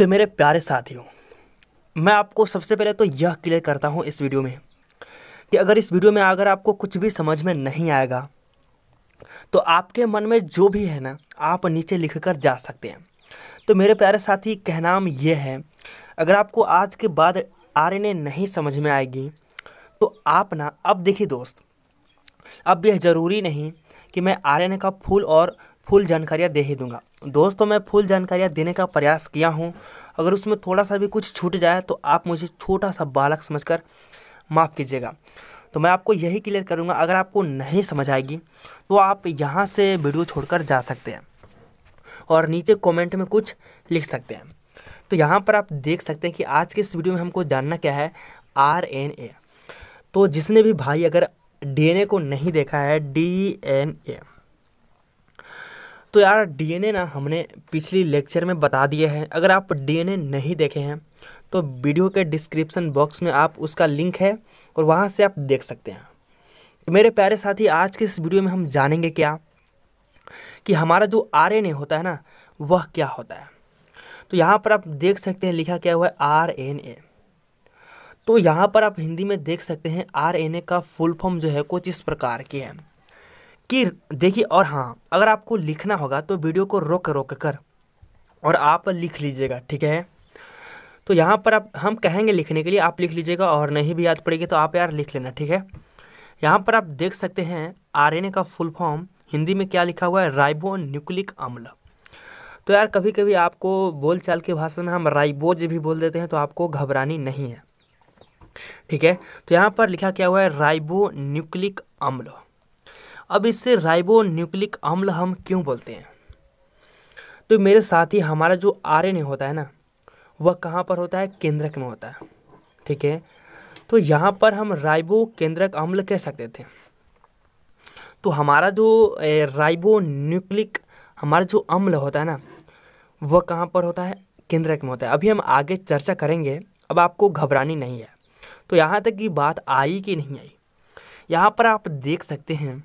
तो मेरे प्यारे साथियों मैं आपको सबसे पहले तो यह क्लियर करता हूँ इस वीडियो में कि अगर इस वीडियो में अगर आपको कुछ भी समझ में नहीं आएगा तो आपके मन में जो भी है ना आप नीचे लिख कर जा सकते हैं तो मेरे प्यारे साथी कहना यह है अगर आपको आज के बाद आर नहीं समझ में आएगी तो आप ना अब देखिए दोस्त अब यह ज़रूरी नहीं कि मैं आर का फुल और फुल जानकारियाँ दे ही दूँगा दोस्तों मैं फुल जानकारियाँ देने का प्रयास किया हूँ अगर उसमें थोड़ा सा भी कुछ छूट जाए तो आप मुझे छोटा सा बालक समझकर माफ़ कीजिएगा तो मैं आपको यही क्लियर करूँगा अगर आपको नहीं समझ आएगी तो आप यहाँ से वीडियो छोड़कर जा सकते हैं और नीचे कमेंट में कुछ लिख सकते हैं तो यहाँ पर आप देख सकते हैं कि आज के इस वीडियो में हमको जानना क्या है आर एन ए तो जिसने भी भाई अगर डी एन ए को नहीं देखा है डी एन ए तो यार डीएनए ना हमने पिछली लेक्चर में बता दिए हैं अगर आप डीएनए नहीं देखे हैं तो वीडियो के डिस्क्रिप्शन बॉक्स में आप उसका लिंक है और वहाँ से आप देख सकते हैं मेरे प्यारे साथी आज के इस वीडियो में हम जानेंगे क्या कि हमारा जो आर होता है ना वह क्या होता है तो यहाँ पर आप देख सकते हैं लिखा क्या हुआ है आर तो यहाँ पर आप हिंदी में देख सकते हैं आर का फुल फॉर्म जो है कुछ इस प्रकार की है कि देखिए और हाँ अगर आपको लिखना होगा तो वीडियो को रोक रोक कर और आप लिख लीजिएगा ठीक है तो यहाँ पर आप हम कहेंगे लिखने के लिए आप लिख लीजिएगा और नहीं भी याद पड़ेगी तो आप यार लिख लेना ठीक है यहाँ पर आप देख सकते हैं आर का फुल फॉर्म हिंदी में क्या लिखा हुआ है राइबो न्यूक्लिक अम्ल तो यार कभी कभी आपको बोलचाल की भाषा में हम राइबोज भी बोल देते हैं तो आपको घबरानी नहीं है ठीक है तो यहाँ पर लिखा क्या हुआ है राइबो न्यूक्लिक अम्ल अब इससे राइबो न्यूक्लिक अम्ल हम क्यों बोलते हैं तो मेरे साथ ही हमारा जो आर होता है ना वह कहाँ पर होता है केंद्रक में होता है ठीक है तो यहाँ पर हम राइबो केंद्रक अम्ल कह सकते थे तो हमारा जो राइबो न्यूक्लिक हमारा जो अम्ल होता है ना वह कहाँ पर होता है केंद्रक में होता है अभी हम आगे चर्चा करेंगे अब आपको घबरानी नहीं है तो यहाँ तक की बात आई कि नहीं आई यहाँ पर आप देख सकते हैं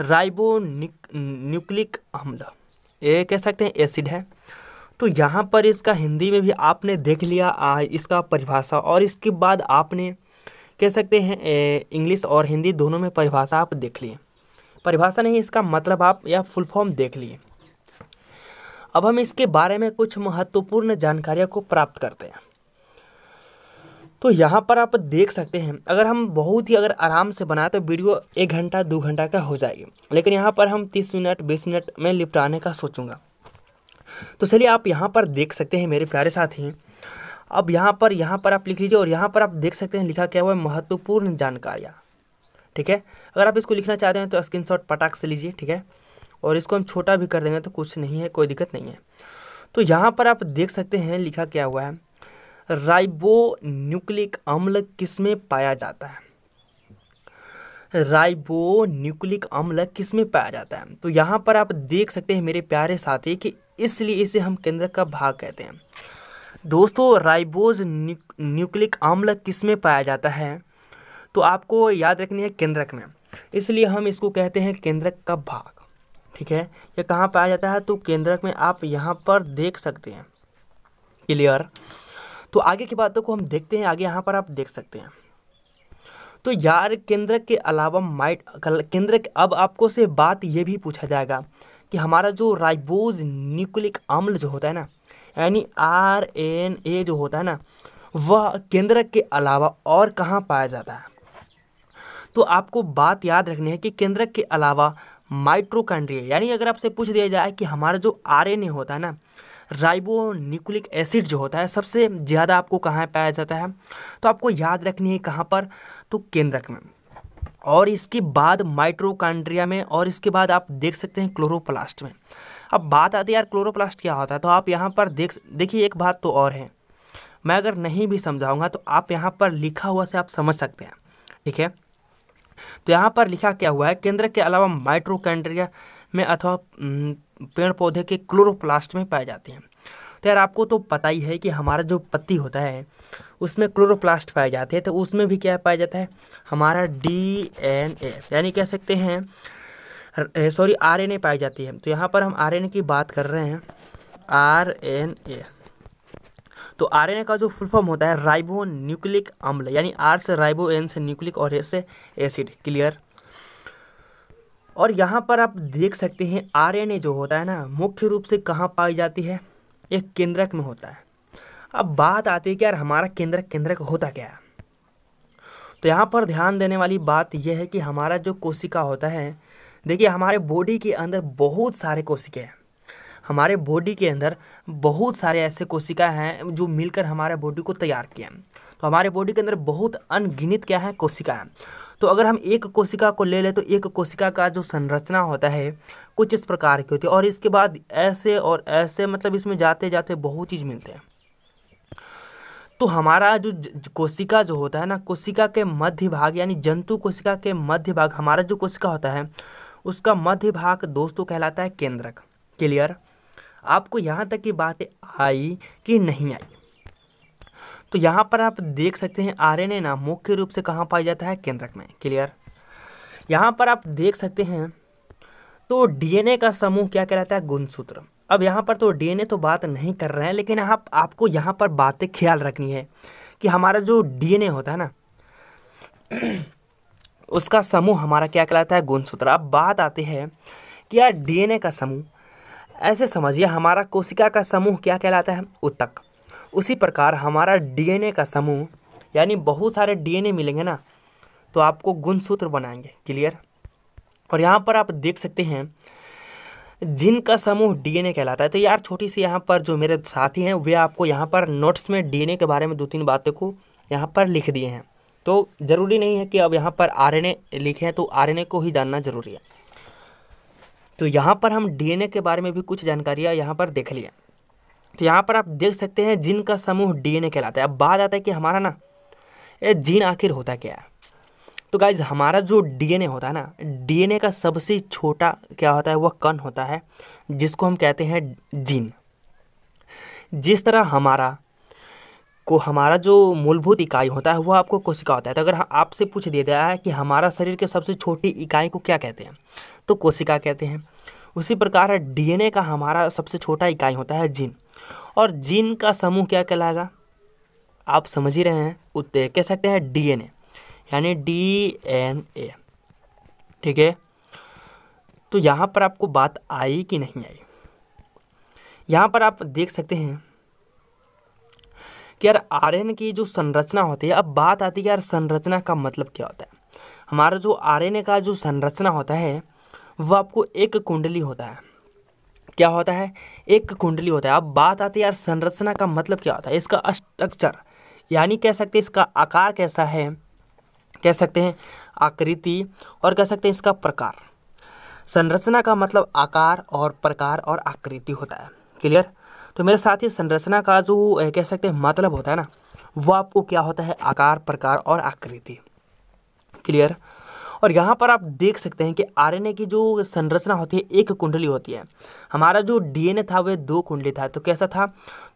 राइबो न्यूक्लिक अम्ल ये कह सकते हैं एसिड है तो यहाँ पर इसका हिंदी में भी आपने देख लिया आ, इसका परिभाषा और इसके बाद आपने कह सकते हैं इंग्लिश और हिंदी दोनों में परिभाषा आप देख लिए परिभाषा नहीं इसका मतलब आप या फुल फॉर्म देख लिए अब हम इसके बारे में कुछ महत्वपूर्ण जानकारियों को प्राप्त करते हैं तो यहाँ पर आप देख सकते हैं अगर हम बहुत ही अगर आराम से बनाए तो वीडियो एक घंटा दो घंटा का हो जाएगी लेकिन यहाँ पर हम तीस मिनट बीस मिनट में निपटाने का सोचूंगा तो चलिए आप यहाँ पर देख सकते हैं मेरे प्यारे साथी अब यहाँ पर यहाँ पर आप लिख लीजिए और यहाँ पर आप देख सकते हैं लिखा क्या हुआ है महत्वपूर्ण जानकारियाँ ठीक है अगर आप इसको लिखना चाहते हैं तो स्क्रीन शॉट पटाख से लीजिए ठीक है और इसको हम छोटा भी कर देंगे तो कुछ नहीं है कोई दिक्कत नहीं है तो यहाँ पर आप देख सकते हैं लिखा क्या हुआ है राइबो न्यूक्लिक अम्ल किस में पाया जाता है राइबो न्यूक्लिक अम्ल किस में पाया जाता है तो यहाँ पर आप देख सकते हैं मेरे प्यारे साथी कि इसलिए इसे हम केंद्र का भाग कहते हैं दोस्तों राइबोज न्यूक्लिक अम्ल किस में पाया जाता है तो आपको याद रखनी है केंद्रक में इसलिए हम इसको कहते हैं केंद्रक का भाग ठीक है यह कहाँ पाया जाता है तो केंद्रक में आप यहाँ पर देख सकते हैं क्लियर तो आगे की बातों को हम देखते हैं आगे यहाँ पर आप देख सकते हैं तो यार केंद्र के अलावा माइट केंद्र अब आपको से बात ये भी पूछा जाएगा कि हमारा जो राइबोज न्यूक्लिक अम्ल जो होता है ना यानी आर एन ए जो होता है ना वह केंद्र के अलावा और कहाँ पाया जाता है तो आपको बात याद रखनी है कि केंद्र के अलावा माइट्रोकांड्रिया यानी अगर आपसे पूछ दिया जाए कि हमारा जो आर होता है ना राइबोनिकुलिक एसिड जो होता है सबसे ज़्यादा आपको कहाँ पाया जाता है तो आपको याद रखनी है कहाँ पर तो केंद्रक में और इसके बाद माइट्रोकांड्रिया में और इसके बाद आप देख सकते हैं क्लोरोप्लास्ट में अब बात आती है यार क्लोरोप्लास्ट क्या होता है तो आप यहाँ पर देख देखिए एक बात तो और है मैं अगर नहीं भी समझाऊंगा तो आप यहाँ पर लिखा हुआ से आप समझ सकते हैं ठीक है तो यहाँ पर लिखा क्या हुआ है केंद्र के अलावा माइट्रोकांड्रिया में अथवा पेड़ पौधे के क्लोरोप्लास्ट में पाए जाते हैं तो यार आपको तो पता ही है कि हमारा जो पत्ती होता है उसमें क्लोरोप्लास्ट पाए जाते हैं तो उसमें भी क्या पाया जाता है हमारा डी एन ए यानी कह सकते हैं सॉरी आर एन ए पाई जाती है तो यहाँ पर हम आर एन ए की बात कर रहे हैं आर एन ए तो आर एन ए का जो फुल फॉर्म होता है राइबो न्यूक्लिक अम्ल यानी आर से राइबो एन से न्यूक्लिक और ए से एसिड क्लियर और यहाँ पर आप देख सकते हैं आर जो होता है ना मुख्य रूप से कहाँ पाई जाती है एक केंद्रक में होता है अब बात आती है कि यार हमारा केंद्रक केंद्रक होता क्या है तो यहाँ पर ध्यान देने वाली बात यह है कि हमारा जो कोशिका होता है देखिए हमारे बॉडी के अंदर बहुत सारे कोशिके हैं हमारे बॉडी के अंदर बहुत सारे ऐसे कोशिका हैं जो मिलकर हमारे बॉडी को तैयार किए हैं तो हमारे बॉडी के अंदर बहुत अनगिनित क्या है कोशिका तो अगर हम एक कोशिका को ले लें तो एक कोशिका का जो संरचना होता है कुछ इस प्रकार की होती है और इसके बाद ऐसे और ऐसे मतलब इसमें जाते जाते बहुत चीज़ मिलते हैं तो हमारा जो कोशिका जो होता है ना कोशिका के मध्य भाग यानी जंतु कोशिका के मध्य भाग हमारा जो कोशिका होता है उसका मध्य भाग दोस्तों कहलाता है केंद्रक क्लियर आपको यहाँ तक की बातें आई कि नहीं आई तो यहाँ पर आप देख सकते हैं आर ना मुख्य रूप से कहाँ पाया जाता है केंद्रक में क्लियर यहाँ पर आप देख सकते हैं तो डीएनए का समूह क्या कहलाता है गुणसूत्र अब यहाँ पर तो डीएनए तो बात नहीं कर रहे हैं लेकिन आप आपको यहाँ पर बातें ख्याल रखनी है कि हमारा जो डीएनए होता है ना उसका समूह हमारा क्या कहलाता है गुणसूत्र अब बात आती है कि यार डीएनए का समूह ऐसे समझिए हमारा कोशिका का समूह क्या कहलाता है उतक उसी प्रकार हमारा डीएनए का समूह यानी बहुत सारे डीएनए मिलेंगे ना तो आपको गुणसूत्र बनाएंगे क्लियर और यहाँ पर आप देख सकते हैं जिनका समूह डीएनए कहलाता है तो यार छोटी सी यहाँ पर जो मेरे साथी हैं वे आपको यहाँ पर नोट्स में डीएनए के बारे में दो तीन बातें को यहाँ पर लिख दिए हैं तो ज़रूरी नहीं है कि अब यहाँ पर आरएनए लिखे हैं तो आरएनए को ही जानना ज़रूरी है तो यहाँ पर हम डीएनए के बारे में भी कुछ जानकारियाँ यहाँ पर देख लिया तो यहाँ पर आप देख सकते हैं जिन का समूह डीएनए कहलाता है अब बात आता है कि हमारा ना ये जीन आखिर होता क्या है तो गाइज हमारा जो डीएनए होता है ना डीएनए का सबसे छोटा क्या होता है वह कण होता है जिसको हम कहते हैं जीन जिस तरह हमारा को हमारा जो मूलभूत इकाई होता है वह आपको कोशिका होता है तो अगर आपसे पूछ दिया गया है कि हमारा शरीर के सबसे छोटी इकाई को क्या कहते हैं तो कोशिका कहते हैं उसी प्रकार डीएनए का हमारा सबसे छोटा इकाई होता है जीन और जीन का समूह क्या कहलाएगा आप समझ ही रहे हैं उत्ते कह सकते हैं डीएनए यानी ए ठीक है तो यहाँ पर आपको बात आई कि नहीं आई यहाँ पर आप देख सकते हैं कि यार आरएन की जो संरचना होती है अब बात आती है यार संरचना का मतलब क्या होता है हमारा जो आरएनए का जो संरचना होता है वो आपको एक कुंडली होता है क्या होता है एक कुंडली होता है अब बात आती है यार संरचना का मतलब क्या होता है इसका स्ट्रक्चर यानी कह सकते हैं इसका आकार कैसा है कह सकते हैं आकृति और कह सकते हैं इसका प्रकार संरचना का मतलब आकार और प्रकार और आकृति होता है क्लियर तो मेरे साथ ही संरचना का जो कह सकते हैं मतलब होता है ना वो आपको क्या होता है आकार प्रकार और आकृति क्लियर और यहाँ पर आप देख सकते हैं कि आरएनए की जो संरचना होती है एक कुंडली होती है हमारा जो डीएनए था वह दो कुंडली था तो कैसा था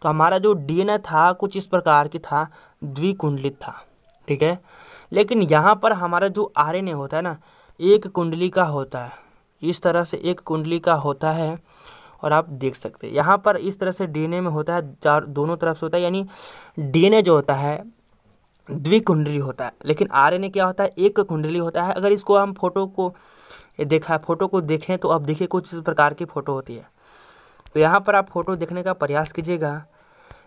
तो हमारा जो डीएनए था कुछ इस प्रकार की था द्विकुंडलित था ठीक है लेकिन यहाँ पर हमारा जो आर होता है ना एक कुंडली का होता है इस तरह से एक कुंडली का होता है और आप देख सकते हैं यहाँ पर इस तरह से डीएनए में होता है चार दोनों तरफ से होता है यानी डीएनए जो होता है द्विकुंडली होता है लेकिन ए क्या होता है एक कुंडली होता है अगर इसको हम फोटो को देखा फोटो को देखें तो अब देखिए कुछ इस प्रकार की फ़ोटो होती है तो यहाँ पर आप फोटो देखने का प्रयास कीजिएगा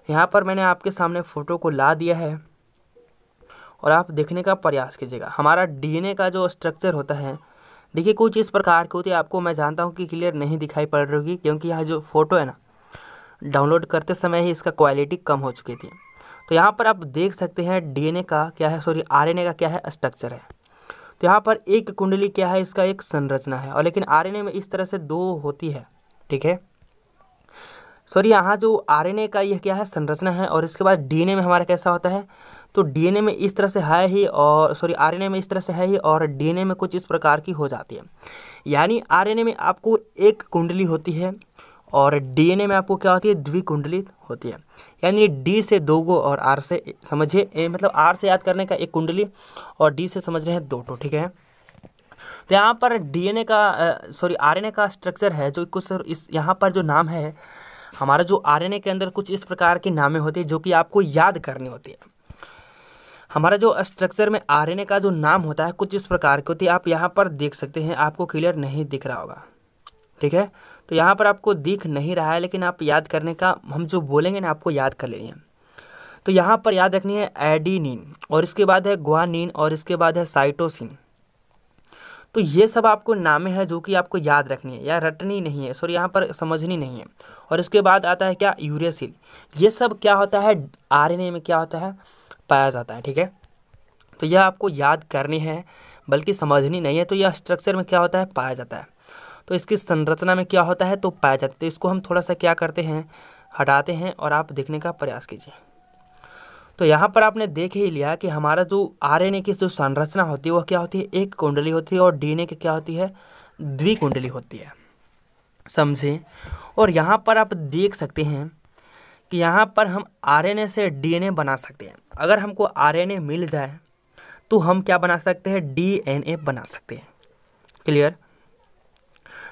यहाँ पर मैंने आपके सामने फ़ोटो को ला दिया है और आप देखने का प्रयास कीजिएगा हमारा डीएनए का जो स्ट्रक्चर होता है देखिए कुछ इस प्रकार की होती है आपको मैं जानता हूँ कि क्लियर नहीं दिखाई पड़ रही क्योंकि यहाँ जो फ़ोटो है ना डाउनलोड करते समय ही इसका क्वालिटी कम हो चुकी थी तो यहाँ पर आप देख सकते हैं डीएनए का क्या है सॉरी आरएनए का क्या है स्ट्रक्चर है तो यहाँ पर एक कुंडली क्या है इसका एक संरचना है और लेकिन आरएनए में इस तरह से दो होती है ठीक है सॉरी यहाँ जो आरएनए का यह क्या है संरचना है और इसके बाद डीएनए में हमारा कैसा होता है तो डीएनए में इस तरह से है ही और सॉरी आरएनए में इस तरह से है ही और डीएनए में कुछ इस प्रकार की हो जाती है यानी आरएनए में आपको एक कुंडली होती है और डीएनए में आपको क्या होती है द्विकुंडली होती है यानी डी से दो गो और आर से समझिए ए मतलब आर से याद करने का एक कुंडली और डी से समझ रहे हैं दो टो ठीक है तो यहाँ पर डीएनए का सॉरी आरएनए का स्ट्रक्चर है जो कुछ इस यहाँ पर जो नाम है हमारा जो आरएनए के अंदर कुछ इस प्रकार के नामें होती है जो कि आपको याद करनी होती है हमारा जो स्ट्रक्चर में आरएनए का जो नाम होता है कुछ इस प्रकार की होती है आप यहाँ पर देख सकते हैं आपको क्लियर नहीं दिख रहा होगा ठीक है तो यहाँ पर आपको दिख नहीं रहा है लेकिन आप याद करने का हम जो बोलेंगे ना आपको याद कर लेंगे तो यहाँ पर याद रखनी है एडीनिन और इसके बाद है ग्वानिन और इसके बाद है साइटोसिन तो ये सब आपको नामे हैं जो कि आपको याद रखनी है या रटनी नहीं है सॉरी यहाँ पर समझनी नहीं है और इसके बाद आता है क्या यूरेसिल ये सब क्या होता है आरएनए में क्या होता है पाया जाता है ठीक है तो यह आपको याद करनी है बल्कि समझनी नहीं है तो यह स्ट्रक्चर में क्या होता है पाया जाता है तो इसकी संरचना में क्या होता है तो पाया जाता है तो इसको हम थोड़ा सा क्या करते हैं हटाते हैं और आप देखने का प्रयास कीजिए तो यहाँ पर आपने देख ही लिया कि हमारा जो ए की जो संरचना होती है वह क्या होती है एक कुंडली होती है और ए की क्या होती है द्विकुंडली होती है समझें और यहाँ पर आप देख सकते हैं कि यहाँ पर हम ए से ए बना सकते हैं अगर हमको ए मिल जाए तो हम क्या बना सकते हैं ए बना सकते हैं क्लियर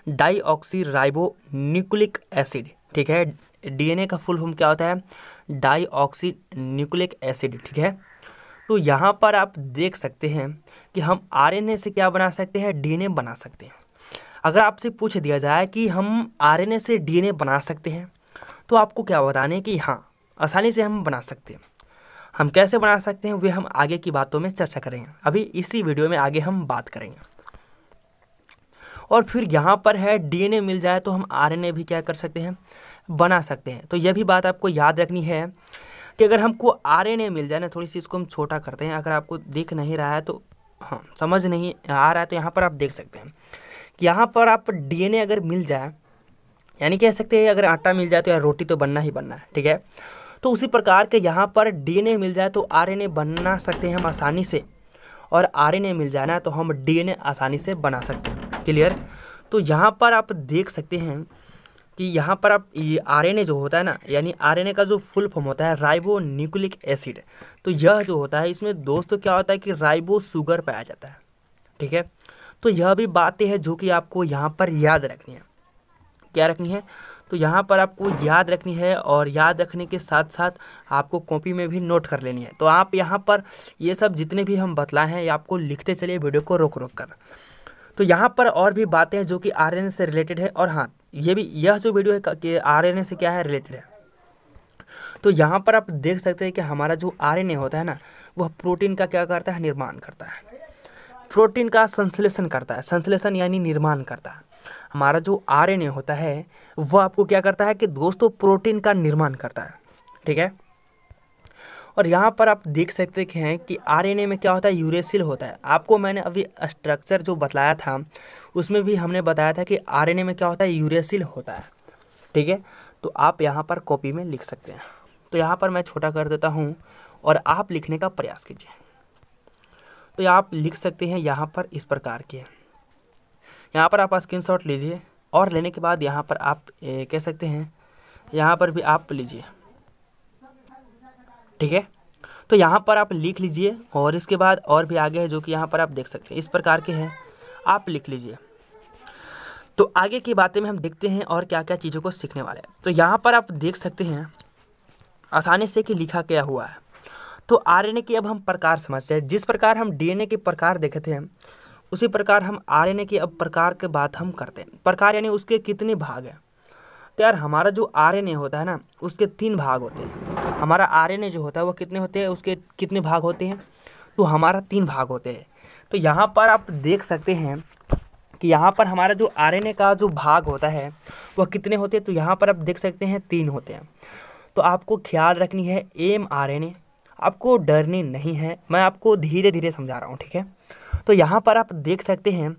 राइबो न्यूक्लिक एसिड ठीक है डीएनए का फुल फॉर्म क्या होता है ऑक्सीड न्यूक्लिक एसिड ठीक है तो यहाँ पर आप देख सकते हैं कि हम आरएनए से क्या बना सकते हैं डीएनए बना सकते हैं अगर आपसे पूछ दिया जाए कि हम आरएनए से डीएनए बना सकते हैं तो आपको क्या बताने कि हाँ आसानी से हम बना सकते हैं हम कैसे बना सकते हैं वे हम आगे की बातों में चर्चा करेंगे अभी इसी वीडियो में आगे हम बात करेंगे और फिर यहाँ पर है डीएनए मिल जाए तो हम आरएनए भी क्या कर सकते हैं बना सकते हैं तो यह भी बात आपको याद रखनी है कि अगर हमको आरएनए मिल जाए ना थोड़ी सी इसको हम छोटा करते हैं अगर आपको दिख नहीं रहा है तो हाँ समझ नहीं आ रहा है तो यहाँ पर आप देख सकते हैं यहाँ पर आप डी अगर मिल जाए यानी कह सकते हैं अगर आटा मिल जाए तो यार रोटी तो बनना ही बनना है ठीक है तो उसी प्रकार के यहाँ पर डीएनए मिल जाए तो आरएनए बना सकते हैं हम आसानी से और आरएनए मिल जाए ना तो हम डीएनए आसानी से बना सकते हैं क्लियर तो यहाँ पर आप देख सकते हैं कि यहाँ पर आप ये आरएनए जो होता है ना यानी आरएनए का जो फुल फॉर्म होता है राइबो न्यूक्लिक एसिड तो यह जो होता है इसमें दोस्तों क्या होता है कि राइबो शुगर पाया जाता है ठीक है तो यह भी बातें हैं जो कि आपको यहाँ पर याद रखनी है क्या रखनी है तो यहाँ पर आपको याद रखनी है और याद रखने के साथ साथ आपको कॉपी में भी नोट कर लेनी है तो आप यहाँ पर ये सब जितने भी हम बतलाए हैं आपको लिखते चलिए वीडियो को रोक रोक कर तो यहाँ पर और भी बातें हैं जो कि आर से रिलेटेड है और हाँ ये भी यह जो वीडियो है कि आर से क्या है रिलेटेड है तो यहाँ पर आप देख सकते हैं कि हमारा जो आर होता है ना वह प्रोटीन का क्या करता है निर्माण करता है प्रोटीन का संश्लेषण करता है संश्लेषण यानी निर्माण करता है हमारा जो आर होता है वह आपको क्या करता है कि दोस्तों प्रोटीन का निर्माण करता है ठीक है और यहाँ पर आप देख सकते हैं कि आर में क्या होता है यूरेसिल होता है आपको मैंने अभी स्ट्रक्चर जो बताया था उसमें भी हमने बताया था कि आर में क्या होता है यूरेसिल होता है ठीक है तो आप यहाँ पर कॉपी में लिख सकते हैं तो यहाँ पर मैं छोटा कर देता हूँ और आप लिखने का प्रयास कीजिए तो आप लिख सकते हैं यहाँ पर इस प्रकार के यहाँ पर आप स्क्रीन लीजिए और लेने के बाद यहाँ पर आप कह सकते हैं यहाँ पर भी आप लीजिए ठीक है तो यहाँ पर आप लिख लीजिए और इसके बाद और भी आगे है जो कि यहाँ पर आप देख सकते हैं इस प्रकार के हैं आप लिख लीजिए तो आगे की बातें में हम देखते हैं और क्या क्या चीज़ों को सीखने वाले हैं तो यहाँ पर आप देख सकते हैं आसानी से कि लिखा क्या हुआ है तो ए की अब हम प्रकार समझते हैं जिस प्रकार हम ए के प्रकार देखे थे उसी प्रकार हम ए के अब प्रकार के बात हम करते हैं प्रकार यानी उसके कितने भाग हैं तो यार हमारा जो ए होता है ना उसके तीन भाग होते हैं हमारा आर जो होता है वो कितने होते हैं उसके कितने भाग होते हैं तो हमारा तीन भाग होते हैं तो यहाँ पर आप देख सकते हैं कि यहाँ पर हमारा जो आर का जो भाग होता है वह कितने होते हैं तो यहाँ पर आप देख सकते हैं तीन होते हैं तो आपको ख्याल रखनी है एम आर आपको डरनी नहीं है मैं आपको धीरे धीरे समझा रहा हूँ ठीक है तो यहाँ पर आप देख सकते हैं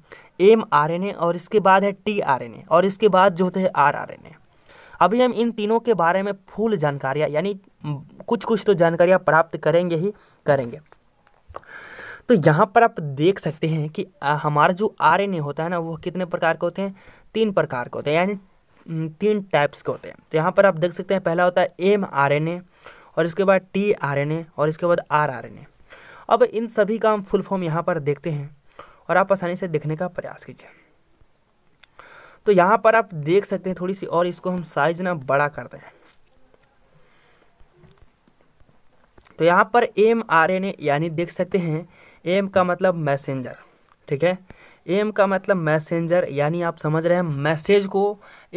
एम आर और इसके बाद है टी आर और इसके बाद जो होते हैं आर आर अभी हम इन तीनों के बारे में फुल जानकारियाँ यानी कुछ कुछ तो जानकारियाँ प्राप्त करेंगे ही करेंगे तो यहाँ पर आप देख सकते हैं कि हमारा जो आर होता है ना वो कितने प्रकार के होते हैं तीन प्रकार के होते हैं यानी तीन टाइप्स के होते हैं तो यहाँ पर आप देख सकते हैं पहला होता है एम आर और इसके बाद टी आर और इसके बाद आर आर अब इन सभी का हम फुल फॉर्म यहाँ पर देखते हैं और आप आसानी से देखने का प्रयास कीजिए तो यहाँ पर आप देख सकते हैं थोड़ी सी और इसको हम साइज ना बड़ा कर दें तो यहाँ पर एम आर एन ए यानी देख सकते हैं एम का मतलब मैसेंजर ठीक है एम का मतलब मैसेंजर यानी आप समझ रहे हैं मैसेज को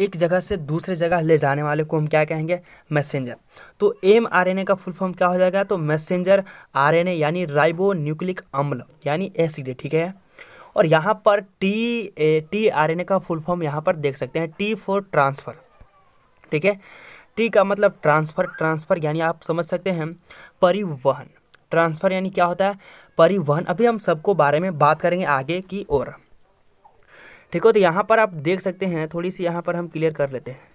एक जगह से दूसरे जगह ले जाने वाले को हम क्या कहेंगे मैसेंजर तो एम आर एन ए का फुल फॉर्म क्या हो जाएगा तो मैसेंजर आर एन ए यानी राइबो न्यूक्लिक अम्ल यानी एसिड ठीक है और यहाँ पर T A, T R N A का फुल फॉर्म यहाँ पर देख सकते हैं टी फॉर ट्रांसफ़र ठीक है टी का मतलब ट्रांसफ़र ट्रांसफ़र यानी आप समझ सकते हैं परिवहन ट्रांसफ़र यानी क्या होता है परिवहन अभी हम सबको बारे में बात करेंगे आगे की ओर ठीक हो तो यहाँ पर आप देख सकते हैं थोड़ी सी यहाँ पर हम क्लियर कर लेते हैं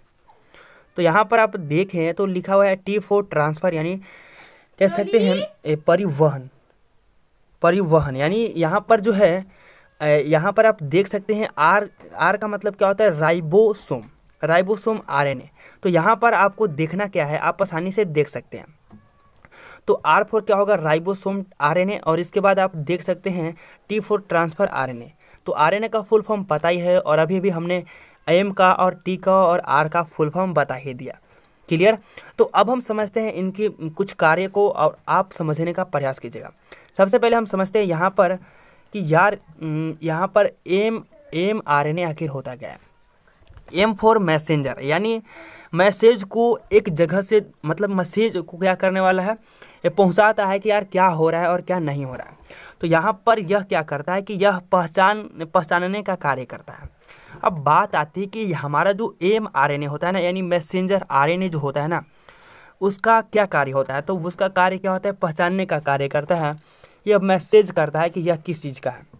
तो यहाँ पर आप देखें तो लिखा हुआ है टी फॉर ट्रांसफ़र यानी कह सकते हैं परिवहन परिवहन यानी यहाँ पर जो है यहाँ पर आप देख सकते हैं आर आर का मतलब क्या होता है राइबोसोम राइबोसोम आरएनए तो यहाँ पर आपको देखना क्या है आप आसानी से देख सकते हैं तो आर फोर क्या होगा राइबोसोम आरएनए और इसके बाद आप देख सकते हैं टी फोर ट्रांसफ़र आरएनए तो आरएनए का फुल फॉर्म पता ही है और अभी भी हमने एम का और टी का और आर का फुल फॉर्म बता ही दिया क्लियर तो अब हम समझते हैं इनके कुछ कार्य को और आप समझने का प्रयास कीजिएगा सबसे पहले हम समझते हैं यहाँ पर कि यार यहाँ पर M M R N A आखिर होता गया है एम फॉर मैसेंजर यानी मैसेज को एक जगह से मतलब मैसेज को क्या करने वाला है ये पहुँचाता है कि यार क्या हो रहा है और क्या नहीं हो रहा है तो यहाँ पर यह क्या करता है कि यह पहचान पहचानने का कार्य करता है अब बात आती है कि हमारा जो एम आर एन ए होता है ना यानी मैसेंजर आर एन ए जो होता है ना उसका क्या कार्य होता है तो उसका कार्य क्या होता है पहचानने का कार्य करता है यह मैसेज करता है कि यह किस चीज़ का है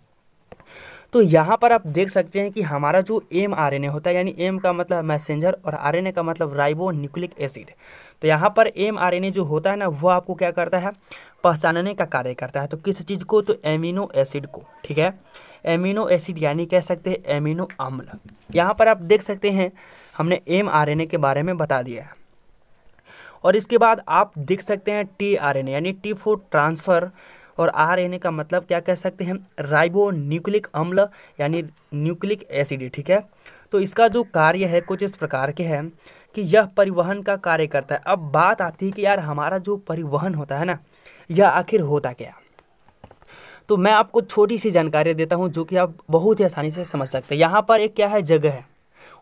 तो यहाँ पर आप देख सकते हैं कि हमारा जो एम आर एन ए होता है यानी एम का मतलब मैसेंजर और आर एन ए का मतलब राइबो न्यूक्लिक एसिड तो यहाँ पर एम आर एन ए जो होता है ना वो आपको क्या करता है पहचानने का कार्य करता है तो किस चीज़ को तो एमिनो एसिड को ठीक है एमिनो एसिड यानी कह सकते हैं एमिनो अम्ल यहाँ पर आप देख सकते हैं हमने एम आर एन ए के बारे में बता दिया है और इसके बाद आप देख सकते हैं टी आर एन ए यानी टी फोर ट्रांसफ़र और आर का मतलब क्या कह सकते हैं राइबो न्यूक्लिक अम्ल यानी न्यूक्लिक एसिड ठीक है तो इसका जो कार्य है कुछ इस प्रकार के हैं कि यह परिवहन का कार्य करता है अब बात आती है कि यार हमारा जो परिवहन होता है ना यह आखिर होता क्या तो मैं आपको छोटी सी जानकारी देता हूँ जो कि आप बहुत ही आसानी से समझ सकते हैं यहाँ पर एक क्या है जगह है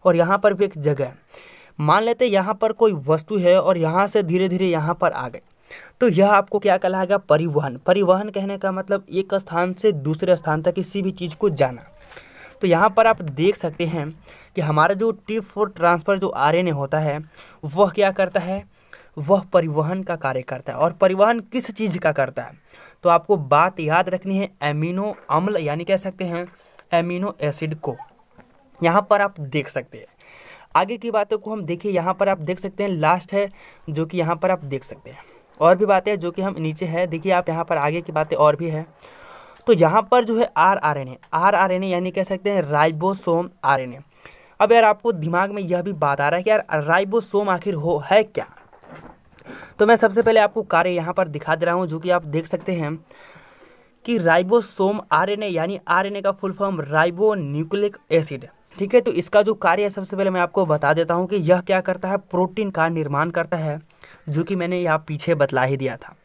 और यहाँ पर भी एक जगह है मान लेते हैं यहाँ पर कोई वस्तु है और यहाँ से धीरे धीरे यहाँ पर आ गए तो यह आपको क्या कहलाएगा परिवहन परिवहन कहने का मतलब एक स्थान से दूसरे स्थान तक किसी भी चीज़ को जाना तो यहाँ पर आप देख सकते हैं कि हमारा जो टी फोर ट्रांसफ़र जो आर होता है वह क्या करता है वह परिवहन का कार्य करता है और परिवहन किस चीज़ का करता है तो आपको बात याद रखनी है एमिनो अम्ल यानी कह सकते हैं एमिनो एसिड को यहाँ पर आप देख सकते हैं आगे की बातों को हम देखिए यहाँ पर आप देख सकते हैं लास्ट है जो कि यहाँ पर आप देख सकते हैं और भी बातें जो कि हम नीचे है देखिए आप यहाँ पर आगे की बातें और भी है तो यहाँ पर जो है R R N A R R N A यानी कह सकते हैं राइबोसोम आर एन ए अब यार आपको दिमाग में यह भी बात आ रहा है कि यार राइबोसोम आखिर हो है क्या तो मैं सबसे पहले आपको कार्य यहाँ पर दिखा दे रहा हूँ जो कि आप देख सकते हैं कि राइबोसोम आरएनए यानी आरएनए का full form ribonucleic acid ठीक है तो इसका जो कार्य है सबसे पहले मैं आपको बता देता हूँ कि यह क्या करता है प्रोटीन का निर्माण करता है जो कि मैंने यहाँ पीछे बतला ही दिया था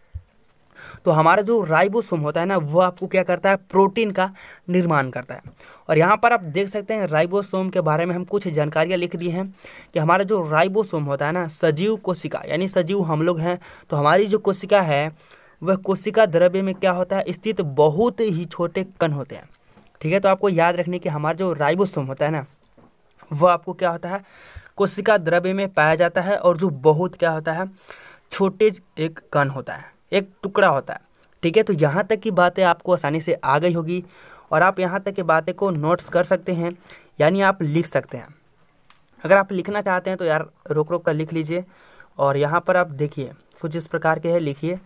तो हमारा जो राइबोसोम होता है ना वो आपको क्या करता है प्रोटीन का निर्माण करता है और यहाँ पर आप देख सकते हैं राइबोसोम के बारे में हम कुछ जानकारियाँ लिख दी हैं कि हमारा जो राइबोसोम होता है ना सजीव कोशिका यानी सजीव हम लोग हैं तो हमारी जो कोशिका है वह कोशिका द्रव्य में क्या होता है स्थित बहुत ही छोटे कण होते हैं ठीक है तो आपको याद रखने की हमारा जो राइबोसोम होता है ना वह आपको क्या होता है कोशिका द्रव्य में पाया जाता है और जो बहुत क्या होता है छोटे एक कण होता है एक टुकड़ा होता है ठीक है तो यहाँ तक की बातें आपको आसानी से आ गई होगी और आप यहाँ तक की बातें को नोट्स कर सकते हैं यानी आप लिख सकते हैं अगर आप लिखना चाहते हैं तो यार रोक रोक कर लिख लीजिए और यहाँ पर आप देखिए कुछ इस प्रकार के है लिखिए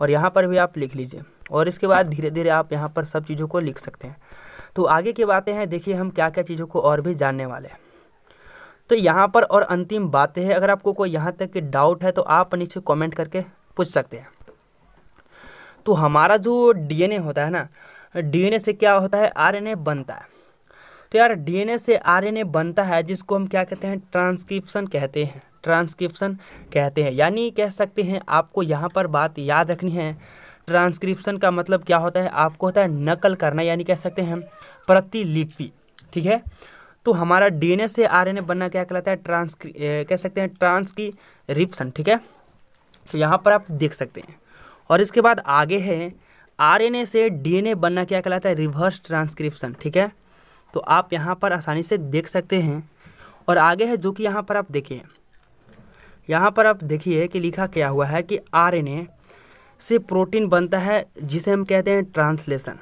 और यहाँ पर भी आप लिख लीजिए और इसके बाद धीरे धीरे आप यहाँ पर सब चीज़ों को लिख सकते हैं तो आगे की बातें हैं देखिए हम क्या क्या चीज़ों को और भी जानने वाले हैं तो यहाँ पर और अंतिम बात है अगर आपको कोई यहाँ तक डाउट है तो आप नीचे कॉमेंट करके पूछ सकते हैं तो हमारा जो डीएनए होता है ना डीएनए से क्या होता है आरएनए बनता है तो यार डीएनए से आरएनए बनता है जिसको हम क्या कहते हैं ट्रांसक्रिप्शन कहते हैं ट्रांसक्रिप्शन कहते हैं यानी कह सकते हैं आपको यहाँ पर बात याद रखनी है ट्रांसक्रिप्शन का मतलब क्या होता है आपको होता है नकल करना यानी कह सकते हैं प्रतिलिपि ठीक है तो हमारा डीएनए से आरएनए बनना क्या कहलाता है ट्रांस कह सकते हैं ट्रांस की रिप्सन ठीक है तो यहाँ पर आप देख सकते हैं और इसके बाद आगे है आरएनए से डीएनए बनना क्या कहलाता है रिवर्स ट्रांसक्रिप्शन ठीक है तो आप यहाँ पर आसानी से देख सकते हैं और आगे है जो कि यहाँ पर आप देखिए यहाँ पर आप देखिए कि लिखा क्या हुआ है कि आरएनए से प्रोटीन बनता है जिसे हम कहते हैं ट्रांसलेशन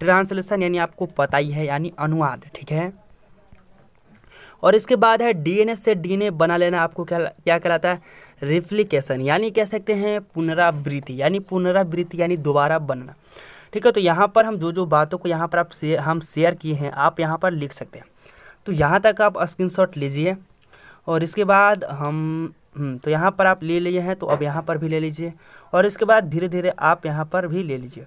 ट्रांसलेशन यानी आपको पता ही है यानी अनुवाद ठीक है और इसके बाद है डीएनए से डीएनए बना लेना आपको क्या क्या कहलाता है रिफ्लिकेशन यानी कह सकते हैं पुनरावृत्ति यानी पुनरावृत्ति यानी दोबारा बनना ठीक है तो यहाँ पर हम जो जो बातों को यहाँ पर आप से, हम शेयर किए हैं आप यहाँ पर लिख सकते हैं तो यहाँ तक आप स्क्रीन लीजिए और इसके बाद हम हम्म, तो यहाँ पर आप ले लिए हैं तो अब यहाँ पर भी ले लीजिए और इसके बाद धीरे धीरे आप यहाँ पर भी ले लीजिए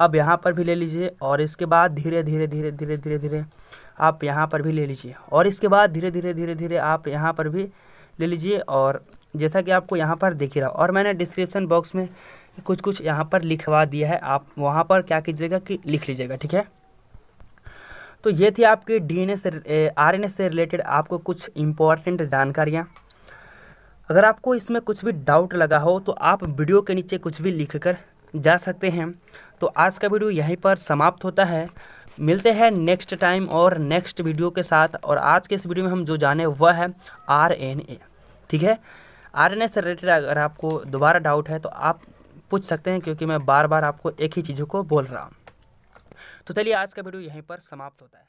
अब यहाँ पर भी ले लीजिए और इसके बाद धीरे धीरे धीरे धीरे धीरे धीरे आप यहाँ पर भी ले लीजिए और इसके बाद धीरे धीरे धीरे धीरे आप यहाँ पर भी ले लीजिए और जैसा कि आपको यहाँ पर दिख रहा और मैंने डिस्क्रिप्सन बॉक्स में कुछ कुछ यहाँ पर लिखवा दिया है आप वहाँ पर क्या कीजिएगा कि लिख लीजिएगा ठीक है तो ये थी आपके डीएनए से आरएनए से रिलेटेड आपको कुछ इम्पॉर्टेंट जानकारियाँ अगर आपको इसमें कुछ भी डाउट लगा हो तो आप वीडियो के नीचे कुछ भी लिख कर जा सकते हैं तो आज का वीडियो यहीं पर समाप्त होता है मिलते हैं नेक्स्ट टाइम और नेक्स्ट वीडियो के साथ और आज के इस वीडियो में हम जो जाने वह है आर एन ए ठीक है आर एन ए से रिलेटेड अगर आपको दोबारा डाउट है तो आप पूछ सकते हैं क्योंकि मैं बार बार आपको एक ही चीज़ों को बोल रहा हूँ तो चलिए आज का वीडियो यहीं पर समाप्त होता है